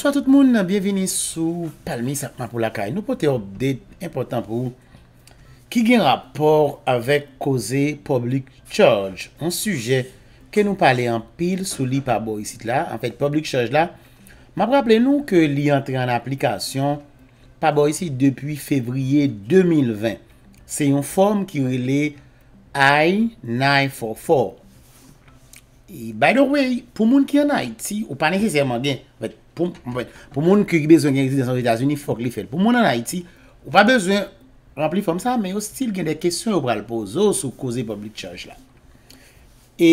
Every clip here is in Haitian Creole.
Bonsoir tout moun, bienveni sou Palmi Sakman pou lakay. Nou pote obde important pou ki gen rapor avek koze public charge. An suje ke nou pale an pil sou li pabo isit la. An fek public charge la. Ma praple nou ke li entre an aplikasyon pabo isit depi febriye 2020. Se yon form ki wile I944. E, by the way, pou moun ki an Haiti, ou pa nekeseyman gen, pou moun ki bezwen gen rezidans ou Etats-Unis, pou moun an Haiti, ou pa bezwen rempli fòm sa, me yo stil gen de kesyon ou pral pozo sou koze public charge la. E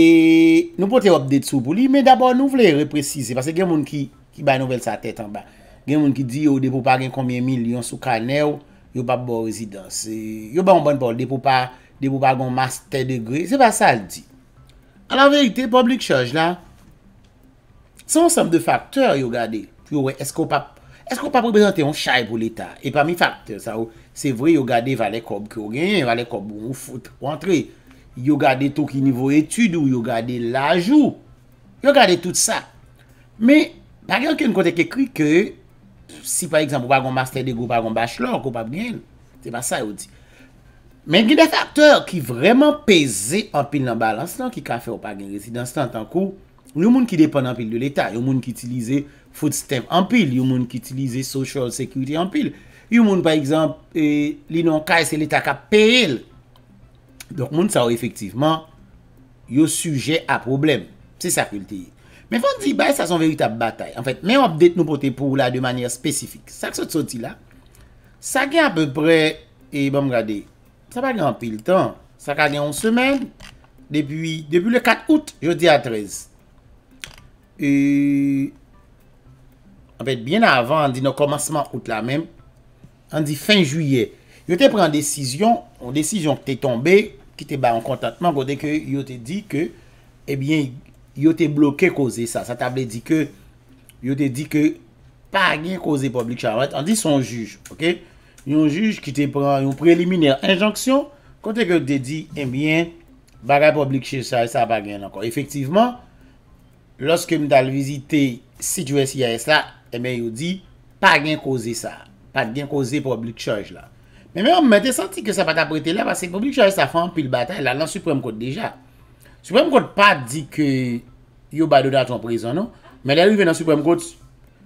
nou pote op de tso pou li, me d'abon nou vle represize, pase gen moun ki bay nouvel sa tèt an ba. Gen moun ki di yo depo pa gen koumye mil yon sou kane ou, yo pa bo rezidans. E, yo ba yon bon bol, depo pa gen master degré, se pa sa l di. A la verite, publik chanj la, son sanm de faktor yo gade, yo we, esko pa, esko pa prebizante yon chay pou l'Etat, e pa mi faktor, sa ou, se vre yo gade vale kob kyo gen, vale kob ou foute, ou antre, yo gade toki nivou etude, ou yo gade lajou, yo gade tout sa, me, bagayon ken kote ke kri ke, si pa ekzampou bagon master de go, bagon bachelor, ko pa gen, se pa sa yo di, Men gen def akteur ki vreman peze anpil nan balans lan ki kafe ou pa gen resi. Dans tan tan kou, yon moun ki depan anpil de l'Etat. Yon moun ki itilize food stamp anpil. Yon moun ki itilize social security anpil. Yon moun, par exemple, e, li non kaye se l'Etat ka peril. Donk moun sa ou efektiveman, yo suje a problem. Se sakil te ye. Men fon di, baye sa son veritab batay. En fèt, men wap det nou pote pou la de manye spesifik. Sak sot soti la, sakye anpe pre e bom gradeye. sa pa li an pil tan, sa ka li an semen, debi le 4 out, yo di a 13. E... An fet, bien avan, an di nou komanseman out la men, an di fin juye, yo te pren an desisyon, an desisyon ki te tombe, ki te bay an kontatman, kote ke yo te di ke, e eh bien, yo te bloke kose sa, sa table di ke, yo te di ke, pa agen kose publik chanwet, an di son juj, ok? yon juj ki te pran yon preliminer injoksyon, kote ke te di, e eh mwen, bagay publik chech eh la, e sa bagay nan kon. Efektivman, loske mwen tal vizite, si jwes yay sa, e mwen yon di, pagay kose sa, pagay kose publik chech la. Mwen mwen te santi ke sa pat aprete la, pase publik chech sa fan, pi l batay la nan Supreme Court deja. Supreme Court pa di ke, yon badou da ton prezon, me lè yon vè nan Supreme Court,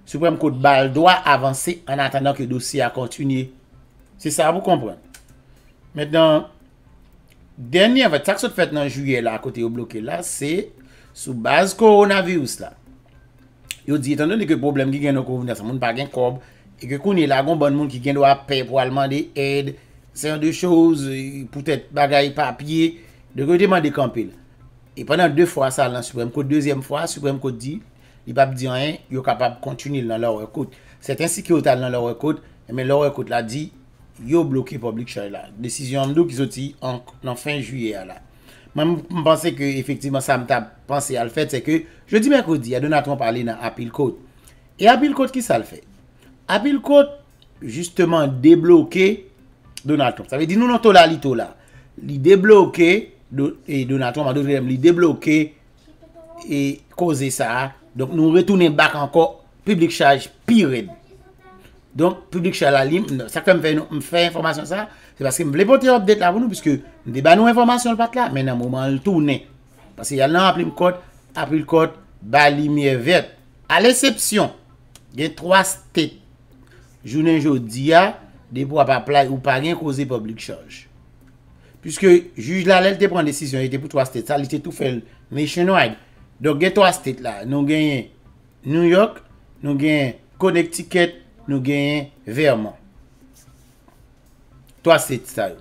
Supreme Court bal doa avanse, an atan nan ki dosi a kontinye, Se sa apou kompren. Metan, denye avet taksot fet nan juye la, akote yo bloke la, se sou baz koronavirus la. Yo di, etan doni ke problem ki gen nou konvina, sa moun pa gen korb, e ke konye la, kon bon moun ki gen nou apè, pou alman de ed, sen de chouz, pou tèt bagay papye, dekote man dekampil. E panan de fwa sa lan Supremkote, dezyem fwa, Supremkote di, li pap di an, yo kapap kontunil nan lor ekote. Sèten si ki otal nan lor ekote, men lor ekote la di, Yo bloki publik chay la. Desisyon nou ki soti nan fin juye a la. Man mpense ke efektivman sa mta panse al fet se ke jodi-merkodi a Donatron pale nan Apilkot. E Apilkot ki sal fe? Apilkot justeman debloké Donatron. Sa ve di nou nan to la li to la. Li debloké, e Donatron ma dojene li debloké e koze sa. Donk nou retounen bak anko publik chay pi redd. Donk, publik chal alim, sakta non, m fe informasyon sa, se paske m vle poti opdet la voun nou, piske m de ba nou informasyon l pat la, men nan mouman l tounen. Paske yal nan apri m kot, apri l kot, ba li miye vert. A l'esepsyon, gen 3 sted, jounen joudia, de pou ap ap la ou pa gen kose publik chanj. Piske juj la lel te pran desisyon, yete pou 3 sted, sa li te toufel, men chenoyed. Donk gen 3 sted la, nou gen New York, nou gen Connecticut, Nou genyen verman. 3 sted sa yo.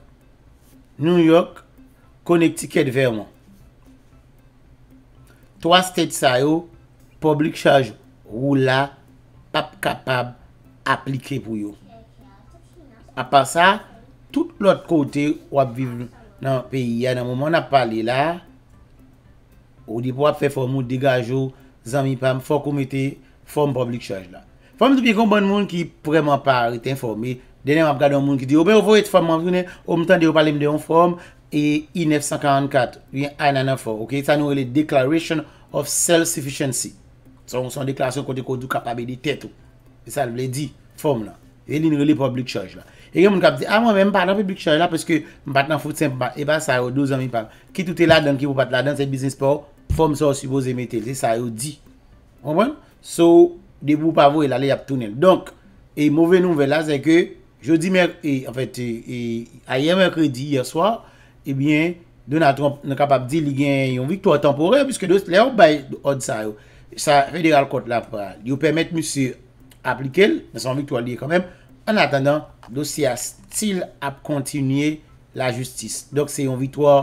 New York, connect ticket verman. 3 sted sa yo, public charge ou la, pap kapab aplike pou yo. A pa sa, tout plot kote wap viv nan peyi. Ya nan mouman ap pale la, ou di pou ap fe fomou, degajo, zanmi pam, fok ou mette fom public charge la. Fom dupye kon bon moun ki preman pa reten fom, me dene wap gade yon moun ki diyo, be yon vo et fom anvounen, om tan diyo pale mde yon fom, e I-944, yon a yon anan fom, ok, sa nou e le Declaration of Self-Sufficiency, son deklarasyon kote kote yon kapabe de tete, e sa l vle di, fom la, e lin rele public charge la, e gen moun kapte, a mwen men mpate anpe public charge la, peske mpate nan fote semp pa, e ba sa eh yon douz an mi pame, ki tout e la dan ki mpate la dan se business po, fom sa ou si vo zemete de pou pavou el ale ap tounen. Donk, e mouvè nouvel la, zè ke, jodi mèk, en fèt, a yè mèk redi yè swa, ebyen, Donatron nè kapap di li gen yon vitwa tempore, piskè dos lè yon bay odsa yo. Sa, federal court la, yo pèmèt moussè aplikel, nan san vitwa liye konmèm, an atan dan, dos si astil ap kontinye la justis. Donk, se yon vitwa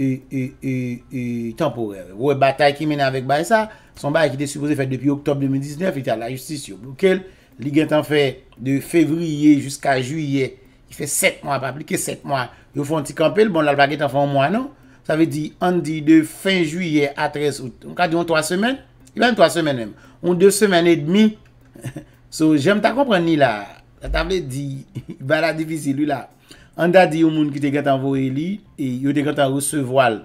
yon tempore. Vou e batay ki men avèk bay sa, Son bay ki te supose fèd depi oktob 2019, itè la justis yo blokèl, li gen tan fè de fèvriye jiska juyye, i fè set mwa, pa plikè set mwa, yo fon ti kampèl, bon la lva gen tan fon mwa nou, sa vè di, an di de fin juyye a 13 out, mwen ka di yon 3 semen, yon 2 semen et demi, so jèm ta kompren ni la, ta vè di, bala difisil li la, an da di yon moun ki te gen tan vore li, yon te gen tan recevoal,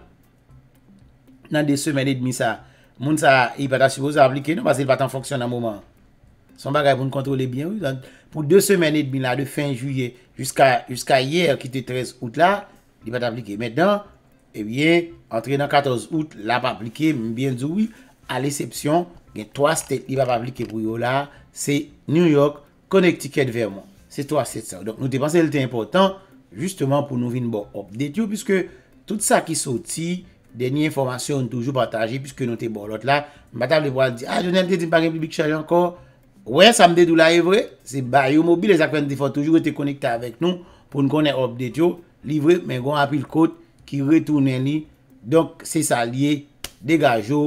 nan de semen et demi sa, Moun sa, yi pa ta supo sa aplike nou, basi yi pa tan foksyon nan mouman. Son bagay pou nou kontrole bien, pou 2 semeni et bin la, de fin juye, jusqu'a yyer, ki te 13 out la, yi pa ta aplike. Mèndan, ebyen, entre nan 14 out, la eh pa aplike, moum bien zoui, a l'ésepsyon, gen 3 sete yi pa pa aplike pou yo la, se New York, connect ticket Vermont. Se 3 sete sa. Donk nou te pense, elte important, justement pou nou vin bo update yo, puisque tout sa ki soti, Denye informasyon toujou pataje. Piske nou te bor lot la. Mbata le vwa di. A, jounel te te pakem li bik chanye ankor. Ouè, samde dou la evre. Se bayou mobile. E zakwen de defo toujou. E te konekte avek nou. Poun konen obdet yo. Livre. Men gwen apil kote. Ki retounen li. Donk se sa liye. Dega jo.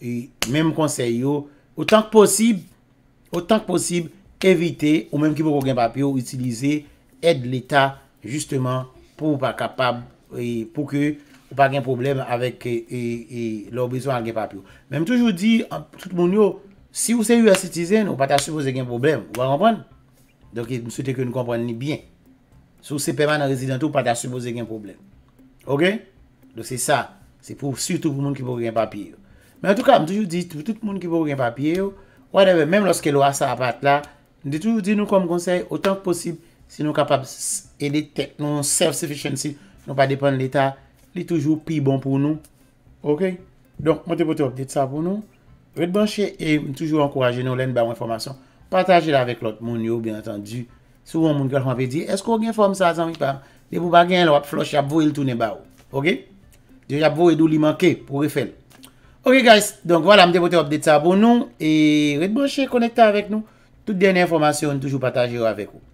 E menm konseyo. O tan k posib. O tan k posib. Evite. Ou menm ki pou koken papyo. Utilize. Ed l'eta. Justeman. Pou ou pa kapab. E pou ke. E pou ke. Ou pa gen problem avek e, e, e lor bezon an gen papyo. Men m toujou di, tout moun yo, si ou se yu asitizen, ou pa ta suppose gen problem, ou pa konpon? Donke, m soute ke nou konpon ni byen. Sou se peman an rezident ou pa ta suppose gen problem. Ok? Donke, se sa, se pou su tout moun ki pou gen papyo. Men en tout ka, m toujou di, tout moun ki pou gen papyo, whatever, menm loske lor asa apat la, m toujou di nou konm konsey, otan k posib, si nou kapab ele tek, nou an self-sufficiency, nou pa depan l'eta, Li toujou pi bon pou nou. Ok? Donk, mwen te bote op det sa pou nou. Red Banshe e mwen toujou ankoraje nou len ba mwen formasyon. Pataje la vek lot moun yo, byan atan di. Sou moun moun gal kwa mwen ve di, esko gen form sa atan mi pam? De pou bagen lor ap floshe ap vo il toune ba ou. Ok? De ap vo edou li manke pou refel. Ok guys, donk wala mwen te bote op det sa pou nou. E Red Banshe e konekta vek nou. Tout dene informasyon toujou pataje yo avek ou.